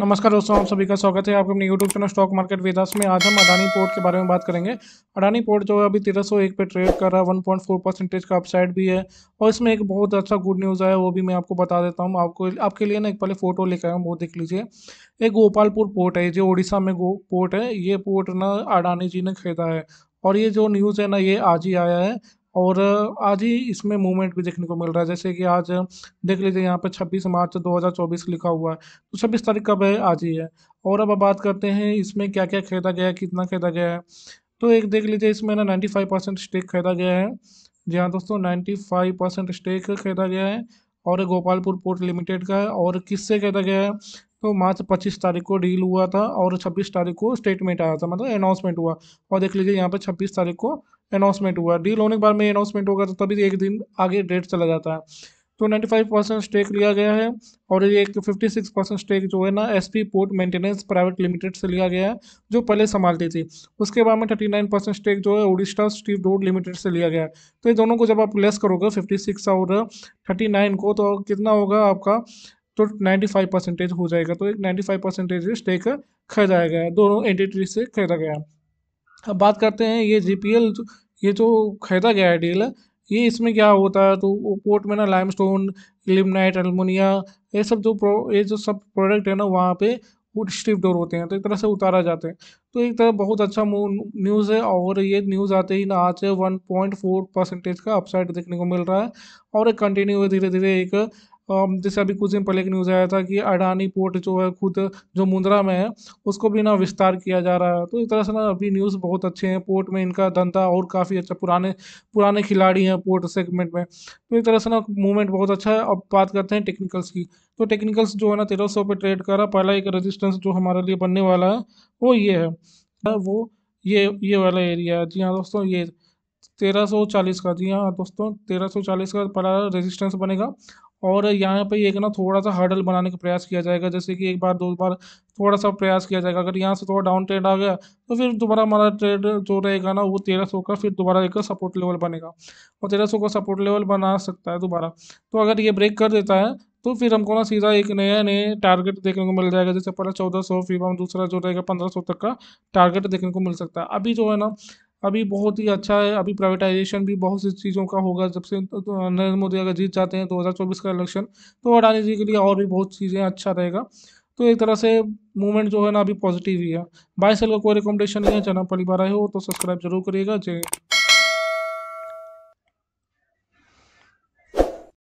नमस्कार दोस्तों आप सभी का स्वागत है आपके अपने YouTube channel stock market Vedas में आज हम अडानी पोर्ट के बारे में बात करेंगे अडानी पोर्ट जो है अभी तेरह सौ एक पे ट्रेड कर रहा है वन पॉइंट फोर परसेंटेज का अपसाइड भी है और इसमें एक बहुत अच्छा गुड न्यूज़ आया वो भी मैं आपको बता देता हूँ आपको आपके लिए ना एक पहले फोटो लेकर आया हूँ वो देख लीजिए एक गोपालपुर पोर्ट है जो ओडिशा में गो पोर्ट है ये पोर्ट ना अडानी जी ने खरीदा है और ये जो न्यूज़ है ना ये आज ही आया है और आज ही इसमें मूवमेंट भी देखने को मिल रहा है जैसे कि आज देख लीजिए यहाँ पे 26 मार्च 2024 लिखा हुआ है तो छब्बीस तारीख कब है आज ही है और अब बात करते हैं इसमें क्या क्या खरीदा गया है कितना खरीदा गया है तो एक देख लीजिए इसमें ना नाइन्टी फाइव परसेंट स्टेक खरीदा गया है जी हाँ दोस्तों नाइन्टी फाइव परसेंट स्टेक खरीदा गया है और गोपालपुर पोर्ट लिमिटेड का है और किससे खरीदा गया है तो मार्च पच्चीस तारीख को डील हुआ था और छब्बीस तारीख को स्टेटमेंट आया था मतलब अनाउंसमेंट हुआ और देख लीजिए यहाँ पर छब्बीस तारीख को अनाउंसमेंट हुआ डील होने के बाद में अनाउंसमेंट होगा तो तभी एक दिन आगे डेट चला जाता है तो 95 परसेंट स्टेक लिया गया है और ये एक 56 परसेंट स्टेक जो है ना SP port maintenance private limited से लिया गया है जो पहले संभालती थी उसके बाद में 39 परसेंट स्टेक जो है उड़ीसा स्टीव रोड लिमिटेड से लिया गया है तो ये दोनों को जब आप लेस करोगे 56 और 39 को तो कितना होगा आपका तो फाइव परसेंटेज हो जाएगा तो एक फाइव परसेंटेज स्टेक खरीदाया गया दोनों एंटिटी से खरीदा गया अब बात करते हैं ये जी ये जो तो खरीदा गया है डील ये इसमें क्या होता है तो पोर्ट में ना लाइम स्टोन लिमनाइट अलमोनिया ये सब जो प्रो ये जो सब प्रोडक्ट है ना वहाँ पे वो डोर होते हैं तो एक तरह से उतारा जाते हैं तो एक तरह बहुत अच्छा न्यूज़ है और ये न्यूज़ आते ही ना आज वन पॉइंट फोर परसेंटेज का अपसाइड देखने को मिल रहा है और एक कंटिन्यू धीरे धीरे एक जैसे अभी कुछ दिन पहले एक न्यूज़ आया था कि अडानी पोर्ट जो है खुद जो मुंद्रा में है उसको भी ना विस्तार किया जा रहा है तो इस तरह से ना अभी न्यूज़ बहुत अच्छे हैं पोर्ट में इनका धंधा और काफ़ी अच्छा पुराने पुराने खिलाड़ी हैं पोर्ट सेगमेंट में तो इस तरह से ना मूवमेंट बहुत अच्छा है अब बात करते हैं टेक्निकल्स की तो टेक्निकल्स जो है ना तेरह सौ ट्रेड कर रहा पहला एक रजिस्टेंस जो हमारे लिए बनने वाला है वो ये है हाँ, वो ये ये वाला एरिया है जी हाँ दोस्तों ये तेरह सौ चालीस का जी हाँ दोस्तों तेरह सौ चालीस का पहला रेजिस्टेंस बनेगा और यहाँ पे एक ना थोड़ा सा हर्डल बनाने का प्रयास किया जाएगा जैसे कि एक बार दो बार थोड़ा सा प्रयास किया जाएगा अगर यहाँ से थोड़ा डाउन ट्रेड आ गया तो फिर दोबारा हमारा ट्रेड जो रहेगा ना वो तेरह सौ का फिर दोबारा एक सपोर्ट लेवल बनेगा और तेरह सौ का सपोर्ट लेवल बना सकता है दोबारा तो अगर ये ब्रेक कर देता है तो फिर हमको ना सीधा एक नया नए टारगेट देखने को मिल जाएगा जैसे पहला चौदह सौ फिर हम दूसरा जो रहेगा पंद्रह सौ तक का टारगेट देखने को मिल सकता है अभी जो है ना अभी बहुत ही अच्छा है अभी प्राइवेटाइजेशन भी बहुत सी चीज़ों का होगा जब से तो, तो, नरेंद्र मोदी अगर जीत जाते हैं 2024 तो का इलेक्शन तो अडानी जी के लिए और भी बहुत चीज़ें अच्छा रहेगा तो एक तरह से मूवमेंट जो है ना अभी पॉजिटिव ही है बाय सेल का कोई रिकमेंडेशन नहीं है चैनल पहली बार आए हो तो सब्सक्राइब जरूर करिएगा जय